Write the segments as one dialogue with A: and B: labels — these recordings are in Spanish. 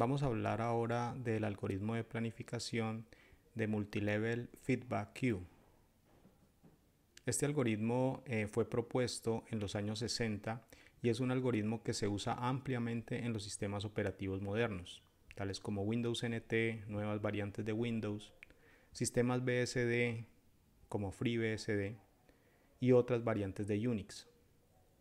A: Vamos a hablar ahora del algoritmo de planificación de multilevel feedback queue. Este algoritmo eh, fue propuesto en los años 60 y es un algoritmo que se usa ampliamente en los sistemas operativos modernos, tales como Windows NT, nuevas variantes de Windows, sistemas BSD como FreeBSD y otras variantes de Unix.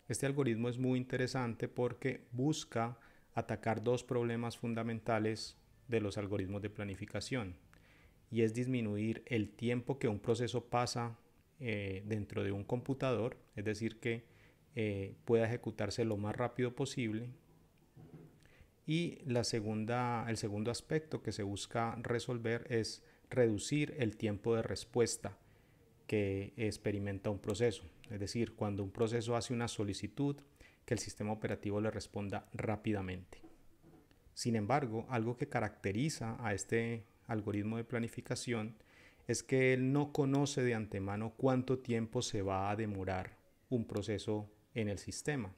A: Este algoritmo es muy interesante porque busca atacar dos problemas fundamentales de los algoritmos de planificación y es disminuir el tiempo que un proceso pasa eh, dentro de un computador, es decir, que eh, pueda ejecutarse lo más rápido posible. Y la segunda, el segundo aspecto que se busca resolver es reducir el tiempo de respuesta que experimenta un proceso. Es decir, cuando un proceso hace una solicitud, que el sistema operativo le responda rápidamente. Sin embargo, algo que caracteriza a este algoritmo de planificación es que él no conoce de antemano cuánto tiempo se va a demorar un proceso en el sistema,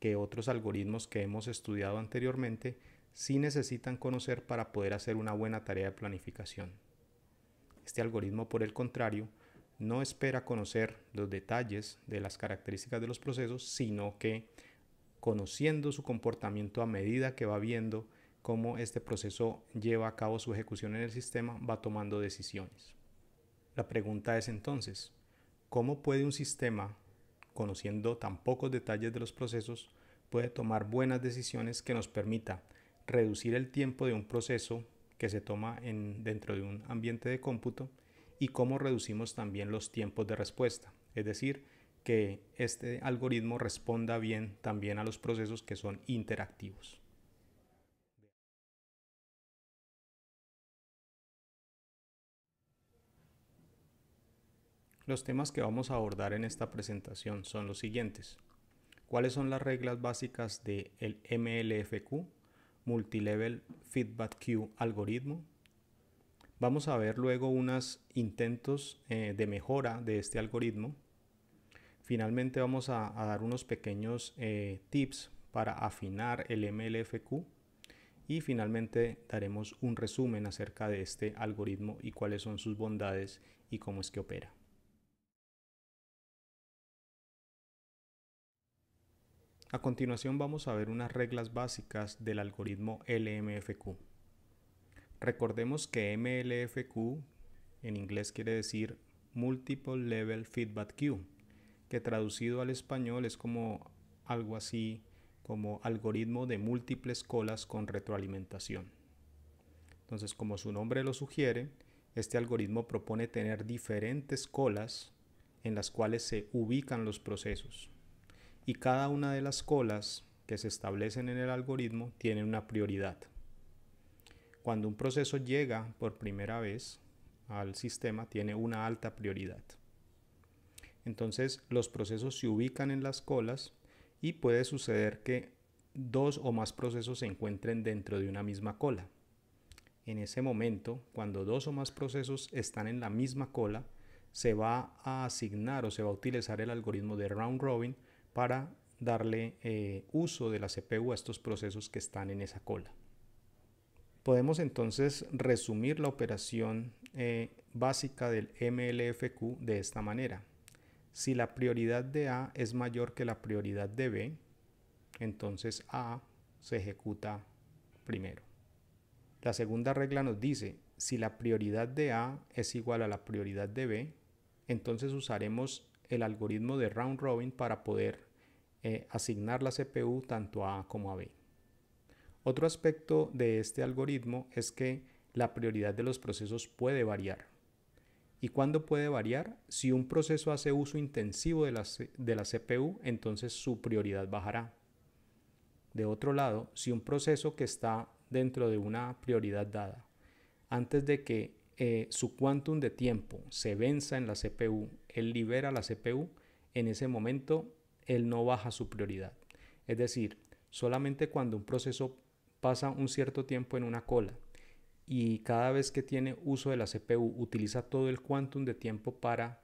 A: que otros algoritmos que hemos estudiado anteriormente sí necesitan conocer para poder hacer una buena tarea de planificación. Este algoritmo, por el contrario, no espera conocer los detalles de las características de los procesos, sino que conociendo su comportamiento a medida que va viendo cómo este proceso lleva a cabo su ejecución en el sistema, va tomando decisiones. La pregunta es entonces, ¿cómo puede un sistema, conociendo tan pocos detalles de los procesos, puede tomar buenas decisiones que nos permita reducir el tiempo de un proceso que se toma dentro de un ambiente de cómputo y cómo reducimos también los tiempos de respuesta, es decir, que este algoritmo responda bien también a los procesos que son interactivos. Los temas que vamos a abordar en esta presentación son los siguientes. ¿Cuáles son las reglas básicas del MLFQ, Multilevel Feedback Queue Algoritmo? Vamos a ver luego unos intentos eh, de mejora de este algoritmo. Finalmente vamos a, dar unos pequeños eh, tips para afinar el MLFQ y finalmente daremos un resumen acerca de este algoritmo y cuáles son sus bondades y cómo es que opera. A continuación vamos a ver unas reglas básicas del algoritmo LMFQ. Recordemos que MLFQ en inglés quiere decir Multiple Level Feedback Queue, que traducido al español es como algo así como algoritmo de múltiples colas con retroalimentación. Entonces, como su nombre lo sugiere, este algoritmo propone tener diferentes colas en las cuales se ubican los procesos. Y cada una de las colas que se establecen en el algoritmo tiene una prioridad. Cuando un proceso llega por primera vez al sistema, tiene una alta prioridad. Entonces, los procesos se ubican en las colas y puede suceder que dos o más procesos se encuentren dentro de una misma cola. En ese momento, cuando dos o más procesos están en la misma cola, se va a asignar o se va a utilizar el algoritmo de round robin para darle eh, uso de la CPU a estos procesos que están en esa cola. Podemos entonces resumir la operación eh, básica del MLFQ de esta manera. Si la prioridad de A es mayor que la prioridad de B, entonces A se ejecuta primero. La segunda regla nos dice, si la prioridad de A es igual a la prioridad de B, entonces usaremos el algoritmo de round robin para poder eh, asignar la CPU tanto a A como a B. Otro aspecto de este algoritmo es que la prioridad de los procesos puede variar. ¿Y cuándo puede variar? Si un proceso hace uso intensivo de la, de la CPU, entonces su prioridad bajará. De otro lado, si un proceso que está dentro de una prioridad dada, antes de que eh, su quantum de tiempo se venza en la CPU, él libera la CPU, en ese momento él no baja su prioridad. Es decir, solamente cuando un proceso pasa un cierto tiempo en una cola y cada vez que tiene uso de la CPU utiliza todo el quantum de tiempo para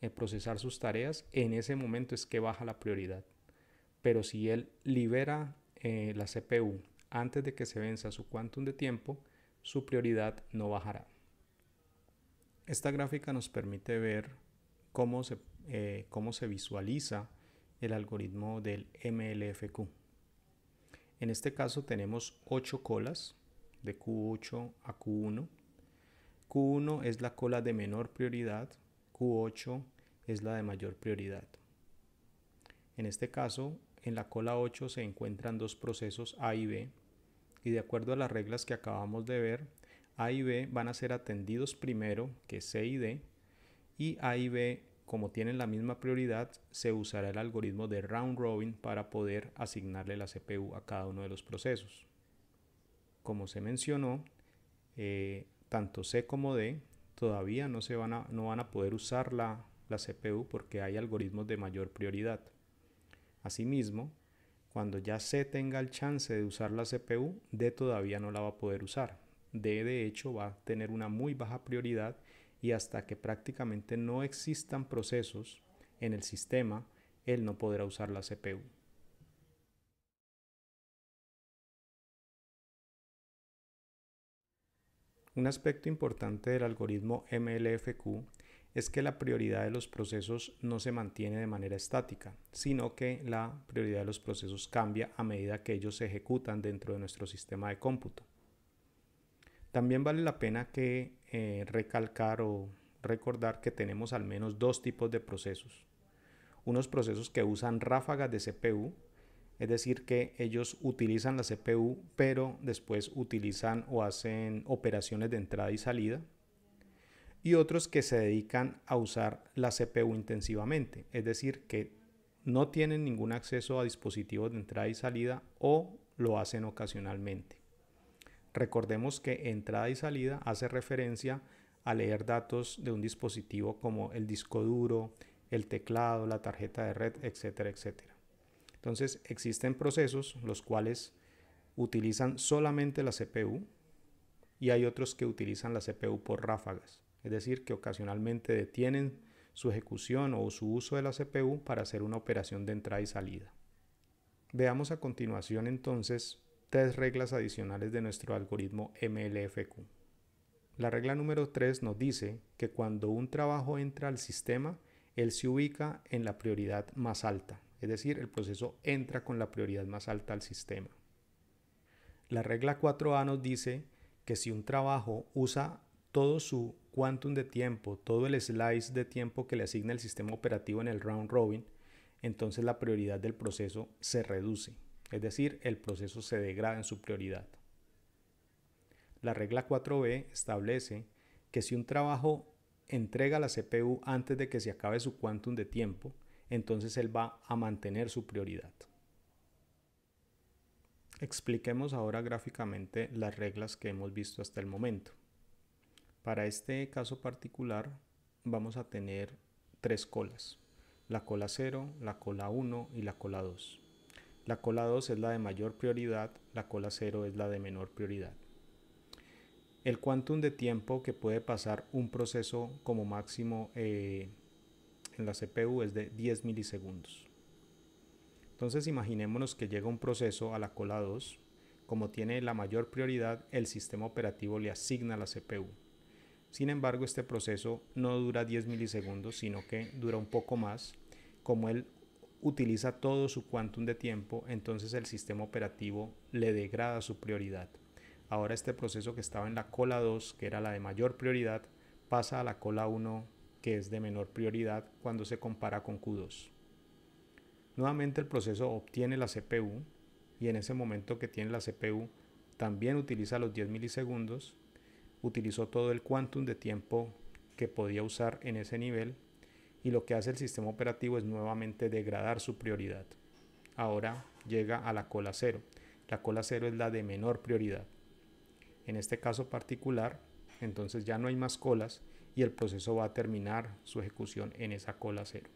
A: eh, procesar sus tareas, en ese momento es que baja la prioridad. Pero si él libera eh, la CPU antes de que se venza su quantum de tiempo, su prioridad no bajará. Esta gráfica nos permite ver cómo se, eh, cómo se visualiza el algoritmo del MLFQ. En este caso tenemos 8 colas de Q8 a Q1. Q1 es la cola de menor prioridad, Q8 es la de mayor prioridad. En este caso, en la cola 8 se encuentran dos procesos A y B y de acuerdo a las reglas que acabamos de ver, A y B van a ser atendidos primero que C y D y A y B como tienen la misma prioridad, se usará el algoritmo de round robin para poder asignarle la CPU a cada uno de los procesos. Como se mencionó, eh, tanto C como D todavía no, se van, a, no van a poder usar la, la CPU porque hay algoritmos de mayor prioridad. Asimismo, cuando ya C tenga el chance de usar la CPU, D todavía no la va a poder usar. D de hecho va a tener una muy baja prioridad y hasta que prácticamente no existan procesos en el sistema, él no podrá usar la CPU. Un aspecto importante del algoritmo MLFQ es que la prioridad de los procesos no se mantiene de manera estática, sino que la prioridad de los procesos cambia a medida que ellos se ejecutan dentro de nuestro sistema de cómputo. También vale la pena que eh, recalcar o recordar que tenemos al menos dos tipos de procesos. Unos procesos que usan ráfagas de CPU, es decir, que ellos utilizan la CPU, pero después utilizan o hacen operaciones de entrada y salida. Y otros que se dedican a usar la CPU intensivamente, es decir, que no tienen ningún acceso a dispositivos de entrada y salida o lo hacen ocasionalmente. Recordemos que entrada y salida hace referencia a leer datos de un dispositivo como el disco duro, el teclado, la tarjeta de red, etcétera, etcétera. Entonces existen procesos los cuales utilizan solamente la CPU y hay otros que utilizan la CPU por ráfagas, es decir, que ocasionalmente detienen su ejecución o su uso de la CPU para hacer una operación de entrada y salida. Veamos a continuación entonces tres reglas adicionales de nuestro algoritmo MLFQ. La regla número 3 nos dice que cuando un trabajo entra al sistema, él se ubica en la prioridad más alta, es decir, el proceso entra con la prioridad más alta al sistema. La regla 4A nos dice que si un trabajo usa todo su quantum de tiempo, todo el slice de tiempo que le asigna el sistema operativo en el round robin, entonces la prioridad del proceso se reduce es decir, el proceso se degrada en su prioridad. La regla 4b establece que si un trabajo entrega la CPU antes de que se acabe su quantum de tiempo, entonces él va a mantener su prioridad. Expliquemos ahora gráficamente las reglas que hemos visto hasta el momento. Para este caso particular vamos a tener tres colas, la cola 0, la cola 1 y la cola 2. La cola 2 es la de mayor prioridad, la cola 0 es la de menor prioridad. El quantum de tiempo que puede pasar un proceso como máximo eh, en la CPU es de 10 milisegundos. Entonces imaginémonos que llega un proceso a la cola 2. Como tiene la mayor prioridad, el sistema operativo le asigna la CPU. Sin embargo, este proceso no dura 10 milisegundos, sino que dura un poco más. Como el utiliza todo su quantum de tiempo, entonces el sistema operativo le degrada su prioridad. Ahora este proceso que estaba en la cola 2, que era la de mayor prioridad, pasa a la cola 1, que es de menor prioridad cuando se compara con Q2. Nuevamente el proceso obtiene la CPU y en ese momento que tiene la CPU también utiliza los 10 milisegundos, utilizó todo el quantum de tiempo que podía usar en ese nivel y lo que hace el sistema operativo es nuevamente degradar su prioridad. Ahora llega a la cola cero. La cola cero es la de menor prioridad. En este caso particular, entonces ya no hay más colas y el proceso va a terminar su ejecución en esa cola cero.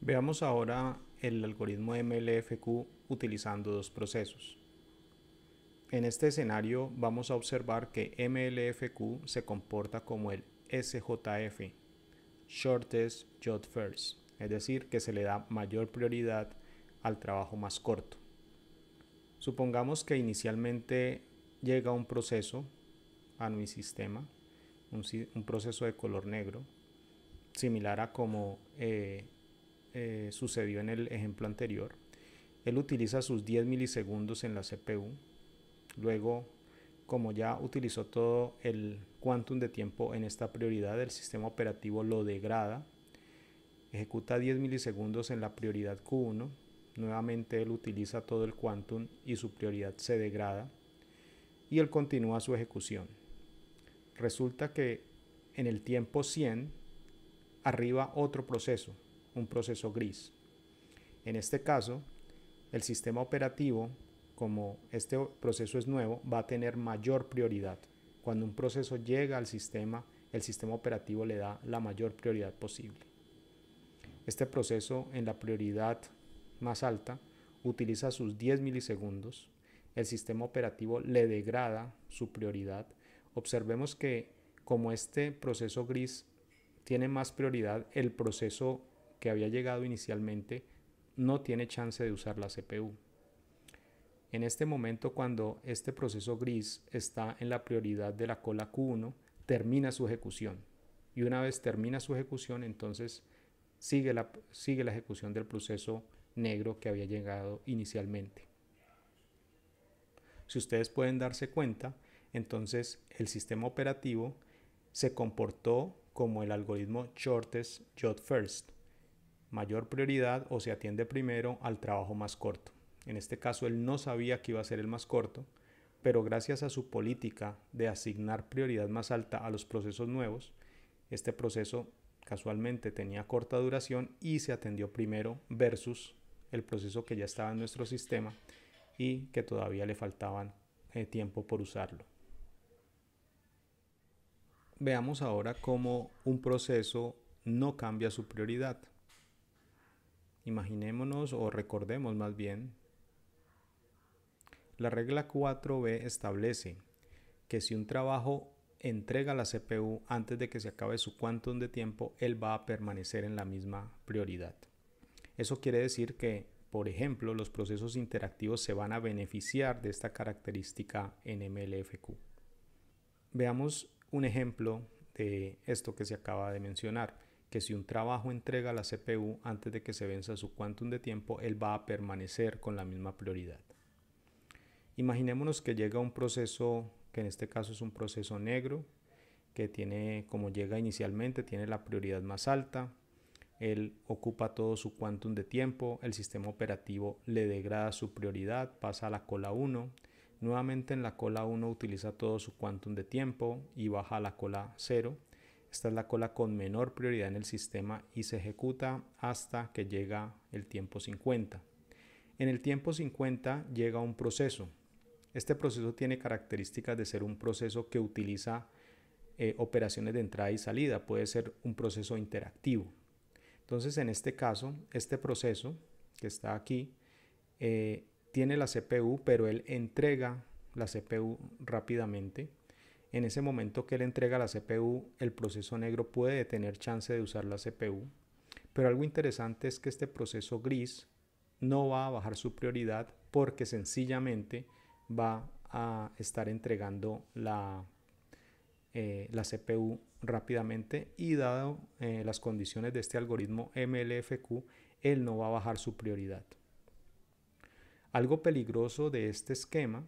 A: Veamos ahora el algoritmo MLFQ utilizando dos procesos. En este escenario vamos a observar que MLFQ se comporta como el SJF, shortest job first, es decir, que se le da mayor prioridad al trabajo más corto. Supongamos que inicialmente llega un proceso a mi sistema, un, proceso de color negro, similar a como eh, eh, sucedió en el ejemplo anterior. Él utiliza sus 10 milisegundos en la CPU, luego como ya utilizó todo el quantum de tiempo en esta prioridad, el sistema operativo lo degrada, ejecuta 10 milisegundos en la prioridad Q1, nuevamente él utiliza todo el quantum y su prioridad se degrada y él continúa su ejecución. Resulta que en el tiempo 100 arriba otro proceso, un proceso gris. En este caso, el sistema operativo como este proceso es nuevo, va a tener mayor prioridad. Cuando un proceso llega al sistema, el sistema operativo le da la mayor prioridad posible. Este proceso en la prioridad más alta utiliza sus 10 milisegundos. El sistema operativo le degrada su prioridad. Observemos que como este proceso gris tiene más prioridad, el proceso que había llegado inicialmente no tiene chance de usar la CPU. En este momento, cuando este proceso gris está en la prioridad de la cola Q1, termina su ejecución. Y una vez termina su ejecución, entonces sigue la, sigue la ejecución del proceso negro que había llegado inicialmente. Si ustedes pueden darse cuenta, entonces el sistema operativo se comportó como el algoritmo shortest job first, mayor prioridad o se atiende primero al trabajo más corto. En este caso él no sabía que iba a ser el más corto, pero gracias a su política de asignar prioridad más alta a los procesos nuevos, este proceso casualmente tenía corta duración y se atendió primero versus el proceso que ya estaba en nuestro sistema y que todavía le faltaban eh, tiempo por usarlo. Veamos ahora cómo un proceso no cambia su prioridad. Imaginémonos o recordemos más bien la regla 4b establece que si un trabajo entrega la CPU antes de que se acabe su quantum de tiempo, él va a permanecer en la misma prioridad. Eso quiere decir que, por ejemplo, los procesos interactivos se van a beneficiar de esta característica en MLFQ. Veamos un ejemplo de esto que se acaba de mencionar, que si un trabajo entrega la CPU antes de que se venza su quantum de tiempo, él va a permanecer con la misma prioridad. Imaginémonos que llega un proceso, que en este caso es un proceso negro, que tiene, como llega inicialmente, tiene la prioridad más alta, él ocupa todo su quantum de tiempo, el sistema operativo le degrada su prioridad, pasa a la cola 1, nuevamente en la cola 1 utiliza todo su quantum de tiempo y baja a la cola 0. Esta es la cola con menor prioridad en el sistema y se ejecuta hasta que llega el tiempo 50. En el tiempo 50 llega un proceso, este proceso tiene características de ser un proceso que utiliza eh, operaciones de entrada y salida, puede ser un proceso interactivo. Entonces, en este caso, este proceso que está aquí eh, tiene la CPU, pero él entrega la CPU rápidamente. En ese momento que él entrega la CPU, el proceso negro puede tener chance de usar la CPU. Pero algo interesante es que este proceso gris no va a bajar su prioridad porque sencillamente va a estar entregando la, eh, la CPU rápidamente y dado eh, las condiciones de este algoritmo MLFQ, él no va a bajar su prioridad. Algo peligroso de este esquema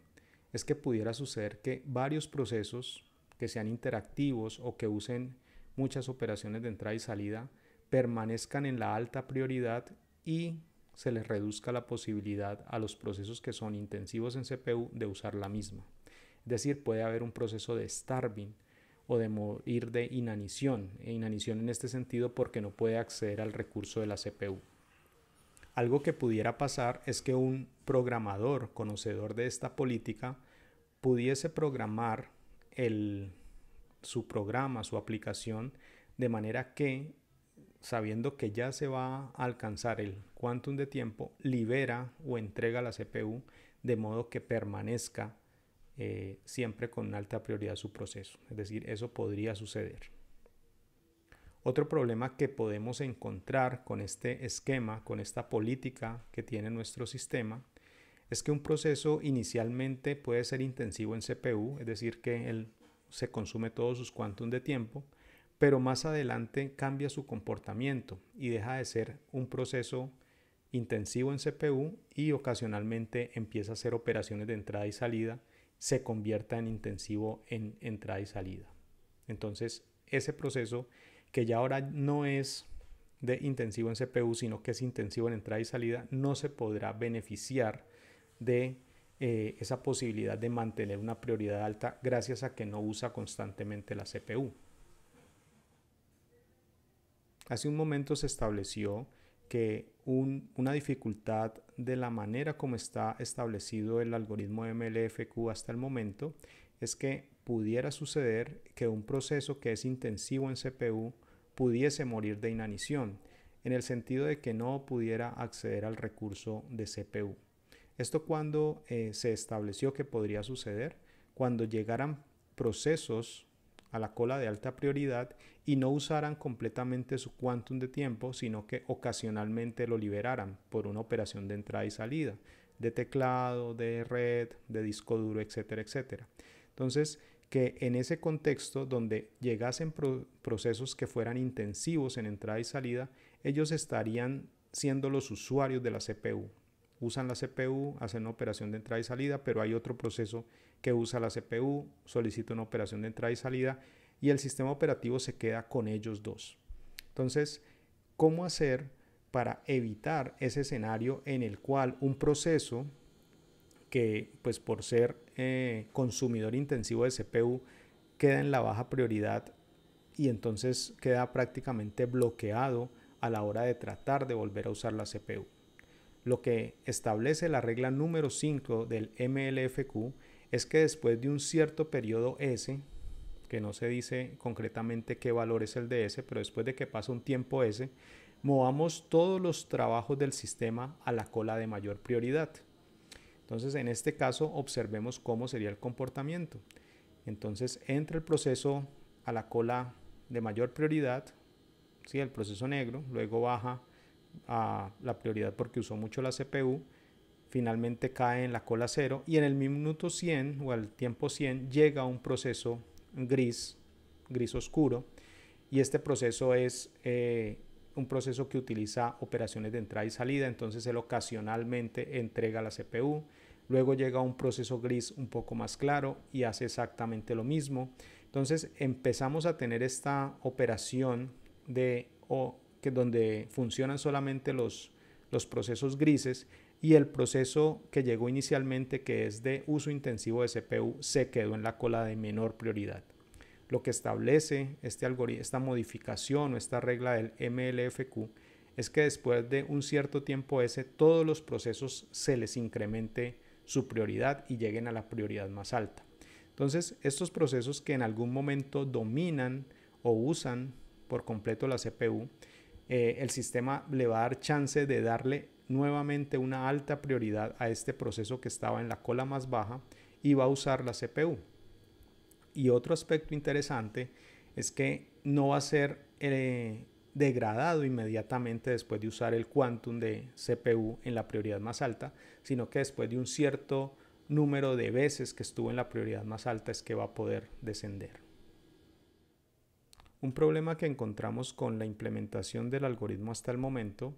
A: es que pudiera suceder que varios procesos que sean interactivos o que usen muchas operaciones de entrada y salida permanezcan en la alta prioridad y se les reduzca la posibilidad a los procesos que son intensivos en CPU de usar la misma. Es decir, puede haber un proceso de starving o de morir de inanición, e inanición en este sentido porque no puede acceder al recurso de la CPU. Algo que pudiera pasar es que un programador conocedor de esta política pudiese programar su programa, su aplicación, de manera que sabiendo que ya se va a alcanzar el quantum de tiempo, libera o entrega la CPU de modo que permanezca eh, siempre con alta prioridad su proceso. Es decir, eso podría suceder. Otro problema que podemos encontrar con este esquema, con esta política que tiene nuestro sistema, es que un proceso inicialmente puede ser intensivo en CPU, es decir, que se consume todos sus quantum de tiempo, pero más adelante cambia su comportamiento y deja de ser un proceso intensivo en CPU y ocasionalmente empieza a hacer operaciones de entrada y salida, se convierta en intensivo en entrada y salida. Entonces, ese proceso que ya ahora no es de intensivo en CPU, sino que es intensivo en entrada y salida, no se podrá beneficiar de eh, esa posibilidad de mantener una prioridad alta gracias a que no usa constantemente la CPU. Hace un momento se estableció que una dificultad de la manera como está establecido el algoritmo MLFQ hasta el momento es que pudiera suceder que un proceso que es intensivo en CPU pudiese morir de inanición, en el sentido de que no pudiera acceder al recurso de CPU. Esto cuando eh, se estableció que podría suceder, cuando llegaran procesos a la cola de alta prioridad y no usaran completamente su quantum de tiempo, sino que ocasionalmente lo liberaran por una operación de entrada y salida, de teclado, de red, de disco duro, etcétera, etcétera. Entonces, que en ese contexto donde llegasen procesos que fueran intensivos en entrada y salida, ellos estarían siendo los usuarios de la CPU, usan la CPU, hacen una operación de entrada y salida, pero hay otro proceso que usa la CPU, solicita una operación de entrada y salida y el sistema operativo se queda con ellos dos. Entonces, ¿cómo hacer para evitar ese escenario en el cual un proceso que, pues por ser eh, consumidor intensivo de CPU, queda en la baja prioridad y entonces queda prácticamente bloqueado a la hora de tratar de volver a usar la CPU? Lo que establece la regla número 5 del MLFQ es que después de un cierto periodo S, que no se dice concretamente qué valor es el de S, pero después de que pasa un tiempo S, movamos todos los trabajos del sistema a la cola de mayor prioridad. Entonces, en este caso, observemos cómo sería el comportamiento. Entonces, entra el proceso a la cola de mayor prioridad, ¿sí? el proceso negro, luego baja a la prioridad porque usó mucho la CPU, finalmente cae en la cola 0 y en el minuto 100 o al tiempo 100 llega un proceso gris, gris oscuro, y este proceso es eh, un proceso que utiliza operaciones de entrada y salida, entonces él ocasionalmente entrega la CPU, luego llega un proceso gris un poco más claro y hace exactamente lo mismo. Entonces empezamos a tener esta operación de o que donde funcionan solamente los, los procesos grises y el proceso que llegó inicialmente, que es de uso intensivo de CPU, se quedó en la cola de menor prioridad. Lo que establece este algoritmo, esta modificación o esta regla del MLFQ es que después de un cierto tiempo ese, todos los procesos se les incremente su prioridad y lleguen a la prioridad más alta. Entonces, estos procesos que en algún momento dominan o usan por completo la CPU, eh, el sistema le va a dar chance de darle nuevamente una alta prioridad a este proceso que estaba en la cola más baja y va a usar la CPU. Y otro aspecto interesante es que no va a ser eh, degradado inmediatamente después de usar el quantum de CPU en la prioridad más alta, sino que después de un cierto número de veces que estuvo en la prioridad más alta es que va a poder descender. Un problema que encontramos con la implementación del algoritmo hasta el momento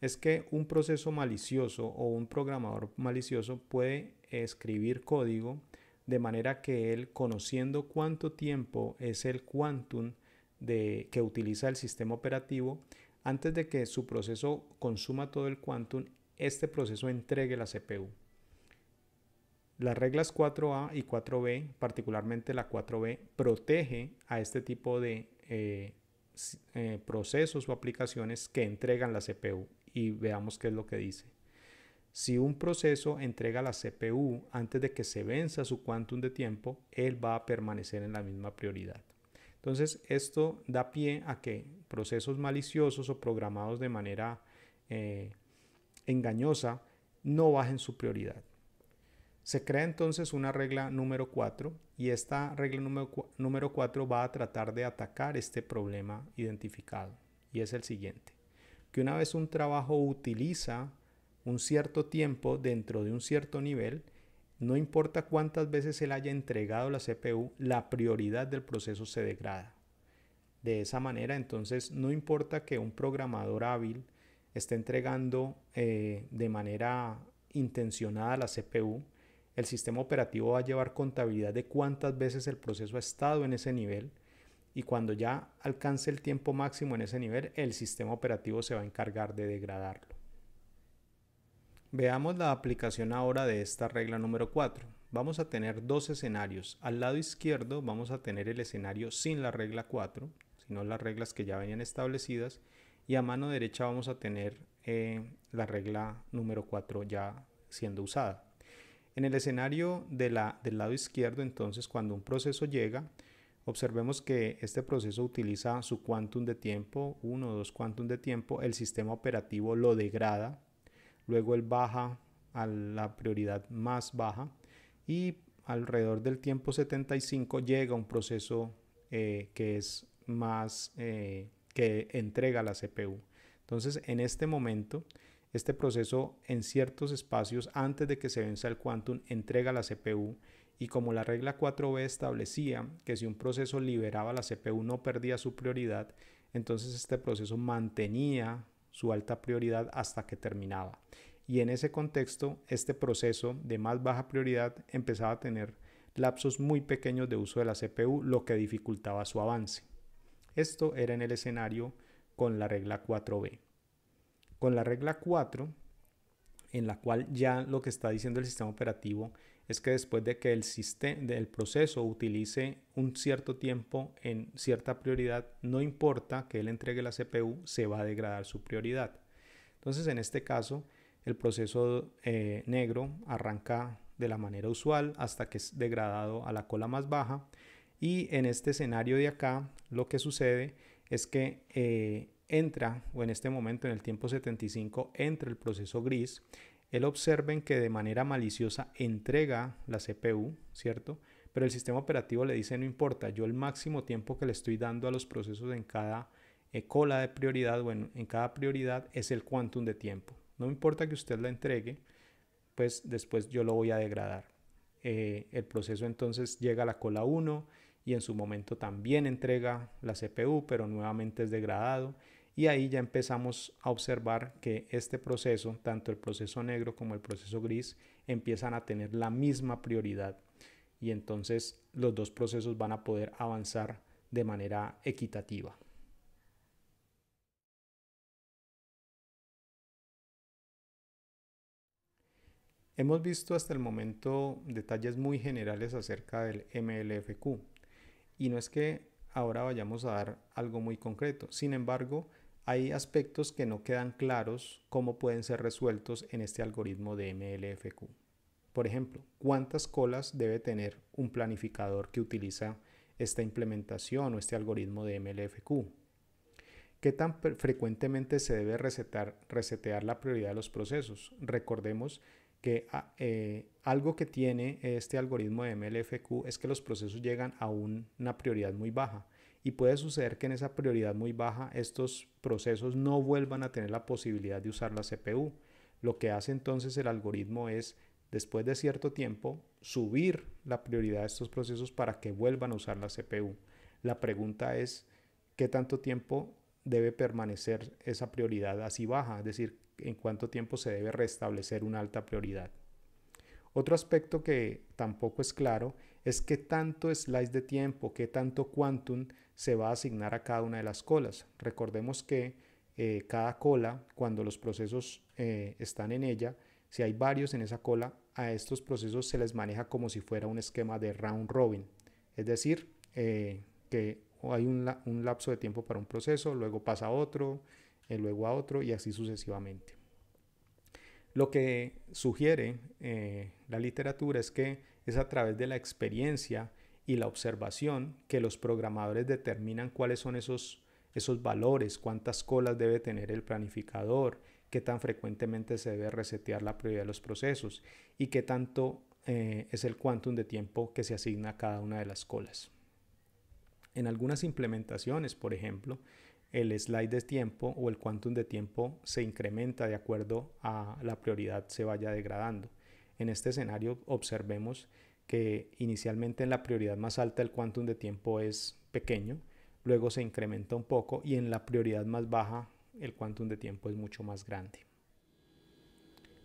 A: es que un proceso malicioso o un programador malicioso puede escribir código de manera que él, conociendo cuánto tiempo es el quantum de, que utiliza el sistema operativo, antes de que su proceso consuma todo el quantum, este proceso entregue la CPU. Las reglas 4A y 4B, particularmente la 4B, protege a este tipo de eh, eh, procesos o aplicaciones que entregan la CPU y veamos qué es lo que dice. Si un proceso entrega la CPU antes de que se venza su quantum de tiempo, él va a permanecer en la misma prioridad. Entonces, esto da pie a que procesos maliciosos o programados de manera eh, engañosa no bajen su prioridad. Se crea entonces una regla número 4 y esta regla número 4 va a tratar de atacar este problema identificado. Y es el siguiente. Que una vez un trabajo utiliza un cierto tiempo dentro de un cierto nivel, no importa cuántas veces se le haya entregado la CPU, la prioridad del proceso se degrada. De esa manera, entonces, no importa que un programador hábil esté entregando eh, de manera intencionada la CPU, el sistema operativo va a llevar contabilidad de cuántas veces el proceso ha estado en ese nivel y cuando ya alcance el tiempo máximo en ese nivel, el sistema operativo se va a encargar de degradarlo. Veamos la aplicación ahora de esta regla número 4. Vamos a tener dos escenarios. Al lado izquierdo vamos a tener el escenario sin la regla 4, sino las reglas que ya venían establecidas, y a mano derecha vamos a tener eh, la regla número 4 ya siendo usada. En el escenario de del lado izquierdo, entonces, cuando un proceso llega, observemos que este proceso utiliza su quantum de tiempo, uno o dos quantum de tiempo, el sistema operativo lo degrada, luego él baja a la prioridad más baja y alrededor del tiempo 75 llega un proceso eh, que es más, eh, que entrega la CPU. Entonces, en este momento, este proceso en ciertos espacios antes de que se vence el quantum entrega la CPU y como la regla 4b establecía que si un proceso liberaba la CPU no perdía su prioridad, entonces este proceso mantenía su alta prioridad hasta que terminaba. Y en ese contexto, este proceso de más baja prioridad empezaba a tener lapsos muy pequeños de uso de la CPU, lo que dificultaba su avance. Esto era en el escenario con la regla 4b con la regla 4, en la cual ya lo que está diciendo el sistema operativo es que después de que el, proceso utilice un cierto tiempo en cierta prioridad, no importa que él entregue la CPU, se va a degradar su prioridad. Entonces, en este caso, el proceso eh, negro arranca de la manera usual hasta que es degradado a la cola más baja. Y en este escenario de acá, lo que sucede es que eh, entra, o en este momento en el tiempo 75, entra el proceso gris, él observen que de manera maliciosa entrega la CPU, ¿cierto? Pero el sistema operativo le dice, no importa, yo el máximo tiempo que le estoy dando a los procesos en cada eh, cola de prioridad, bueno, en cada prioridad es el quantum de tiempo. No importa que usted la entregue, pues después yo lo voy a degradar. Eh, el proceso entonces llega a la cola 1 y en su momento también entrega la CPU, pero nuevamente es degradado y ahí ya empezamos a observar que este proceso, tanto el proceso negro como el proceso gris, empiezan a tener la misma prioridad y entonces los dos procesos van a poder avanzar de manera equitativa. Hemos visto hasta el momento detalles muy generales acerca del MLFQ y no es que ahora vayamos a dar algo muy concreto. Sin embargo, hay aspectos que no quedan claros cómo pueden ser resueltos en este algoritmo de MLFQ. Por ejemplo, ¿cuántas colas debe tener un planificador que utiliza esta implementación o este algoritmo de MLFQ? ¿Qué tan frecuentemente se debe resetear la prioridad de los procesos? Recordemos que ah, eh, algo que tiene este algoritmo de MLFQ es que los procesos llegan a una prioridad muy baja y puede suceder que en esa prioridad muy baja estos procesos no vuelvan a tener la posibilidad de usar la CPU. Lo que hace entonces el algoritmo es, después de cierto tiempo, subir la prioridad de estos procesos para que vuelvan a usar la CPU. La pregunta es, ¿qué tanto tiempo debe permanecer esa prioridad así baja? Es decir, ¿en cuánto tiempo se debe restablecer una alta prioridad? Otro aspecto que tampoco es claro es qué tanto slice de tiempo, qué tanto quantum se va a asignar a cada una de las colas. Recordemos que eh, cada cola, cuando los procesos eh, están en ella, si hay varios en esa cola, a estos procesos se les maneja como si fuera un esquema de round robin. Es decir, eh, que hay un, un, lapso de tiempo para un proceso, luego pasa a otro, luego a otro y así sucesivamente. Lo que sugiere eh, la literatura es que es a través de la experiencia y la observación que los programadores determinan cuáles son esos, valores, cuántas colas debe tener el planificador, qué tan frecuentemente se debe resetear la prioridad de los procesos y qué tanto eh, es el quantum de tiempo que se asigna a cada una de las colas. En algunas implementaciones, por ejemplo, el slide de tiempo o el quantum de tiempo se incrementa de acuerdo a la prioridad se vaya degradando. En este escenario observemos que inicialmente en la prioridad más alta el quantum de tiempo es pequeño, luego se incrementa un poco y en la prioridad más baja el quantum de tiempo es mucho más grande.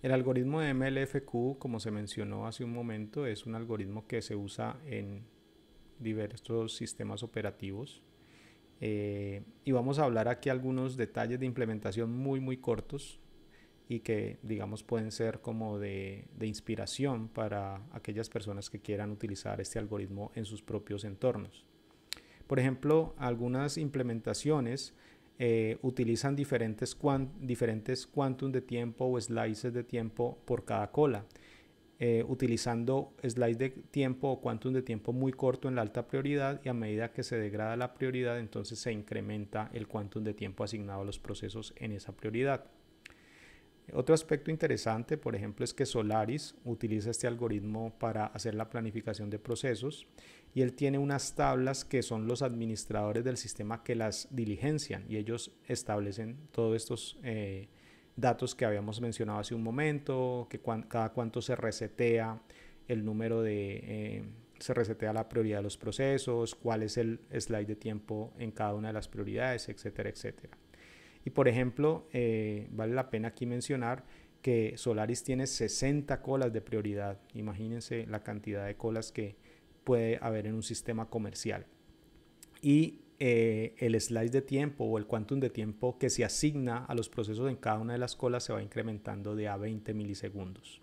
A: El algoritmo de MLFQ, como se mencionó hace un momento, es un algoritmo que se usa en diversos sistemas operativos eh, y vamos a hablar aquí algunos detalles de implementación muy, muy cortos y que, digamos, pueden ser como de, inspiración para aquellas personas que quieran utilizar este algoritmo en sus propios entornos. Por ejemplo, algunas implementaciones eh, utilizan diferentes, cuan, diferentes quantum de tiempo o slices de tiempo por cada cola. Eh, utilizando slides de tiempo o quantum de tiempo muy corto en la alta prioridad y a medida que se degrada la prioridad entonces se incrementa el quantum de tiempo asignado a los procesos en esa prioridad. Otro aspecto interesante, por ejemplo, es que Solaris utiliza este algoritmo para hacer la planificación de procesos y él tiene unas tablas que son los administradores del sistema que las diligencian y ellos establecen todos estos eh, datos que habíamos mencionado hace un momento, que cada cuánto se resetea el número de, eh, se resetea la prioridad de los procesos, cuál es el slide de tiempo en cada una de las prioridades, etcétera, etcétera. Y por ejemplo, eh, vale la pena aquí mencionar que Solaris tiene 60 colas de prioridad. Imagínense la cantidad de colas que puede haber en un sistema comercial. Y eh, el slice de tiempo o el quantum de tiempo que se asigna a los procesos en cada una de las colas se va incrementando de a 20 milisegundos.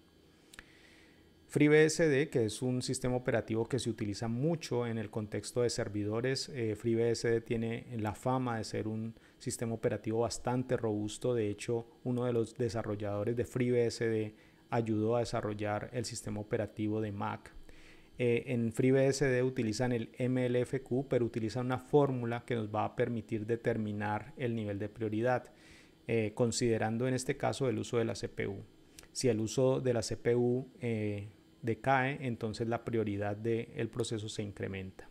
A: FreeBSD, que es un sistema operativo que se utiliza mucho en el contexto de servidores, eh, FreeBSD tiene la fama de ser un sistema operativo bastante robusto. De hecho, uno de los desarrolladores de FreeBSD ayudó a desarrollar el sistema operativo de Mac eh, en FreeBSD utilizan el MLFQ, pero utilizan una fórmula que nos va a permitir determinar el nivel de prioridad, eh, considerando en este caso el uso de la CPU. Si el uso de la CPU eh, decae, entonces la prioridad del proceso se incrementa.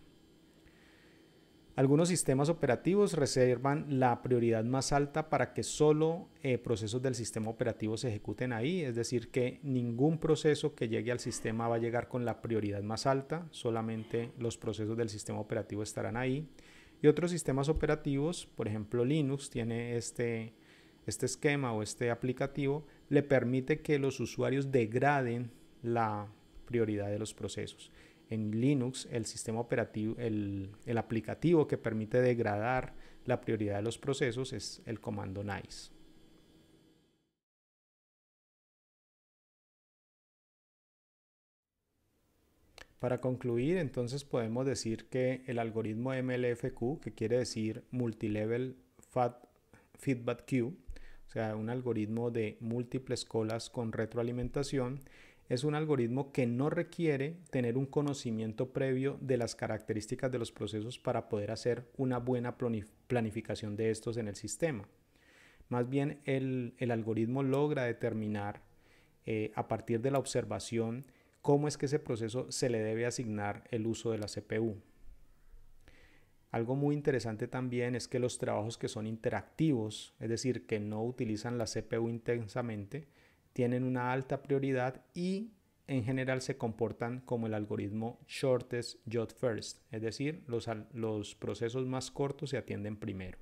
A: Algunos sistemas operativos reservan la prioridad más alta para que solo eh, procesos del sistema operativo se ejecuten ahí, es decir, que ningún proceso que llegue al sistema va a llegar con la prioridad más alta, solamente los procesos del sistema operativo estarán ahí. Y otros sistemas operativos, por ejemplo Linux, tiene este, este esquema o este aplicativo, le permite que los usuarios degraden la prioridad de los procesos en Linux el sistema operativo, el, el, aplicativo que permite degradar la prioridad de los procesos es el comando nice. Para concluir, entonces podemos decir que el algoritmo MLFQ, que quiere decir Multilevel Fat Feedback Queue, o sea, un algoritmo de múltiples colas con retroalimentación, es un algoritmo que no requiere tener un conocimiento previo de las características de los procesos para poder hacer una buena planificación de estos en el sistema. Más bien el, algoritmo logra determinar eh, a partir de la observación cómo es que ese proceso se le debe asignar el uso de la CPU. Algo muy interesante también es que los trabajos que son interactivos, es decir, que no utilizan la CPU intensamente, tienen una alta prioridad y en general se comportan como el algoritmo shortest job first, es decir, los, los procesos más cortos se atienden primero.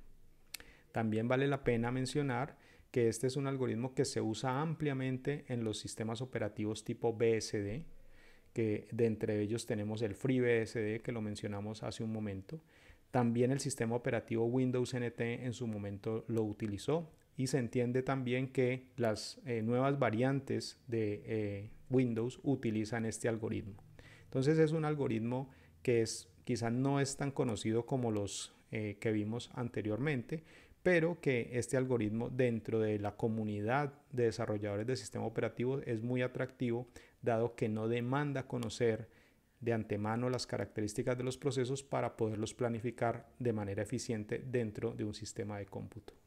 A: También vale la pena mencionar que este es un algoritmo que se usa ampliamente en los sistemas operativos tipo BSD, que de entre ellos tenemos el FreeBSD que lo mencionamos hace un momento. También el sistema operativo Windows NT en su momento lo utilizó, y se entiende también que las eh, nuevas variantes de eh, Windows utilizan este algoritmo. Entonces es un algoritmo que es, quizá no es tan conocido como los eh, que vimos anteriormente, pero que este algoritmo dentro de la comunidad de desarrolladores de sistemas operativos es muy atractivo, dado que no demanda conocer de antemano las características de los procesos para poderlos planificar de manera eficiente dentro de un sistema de cómputo.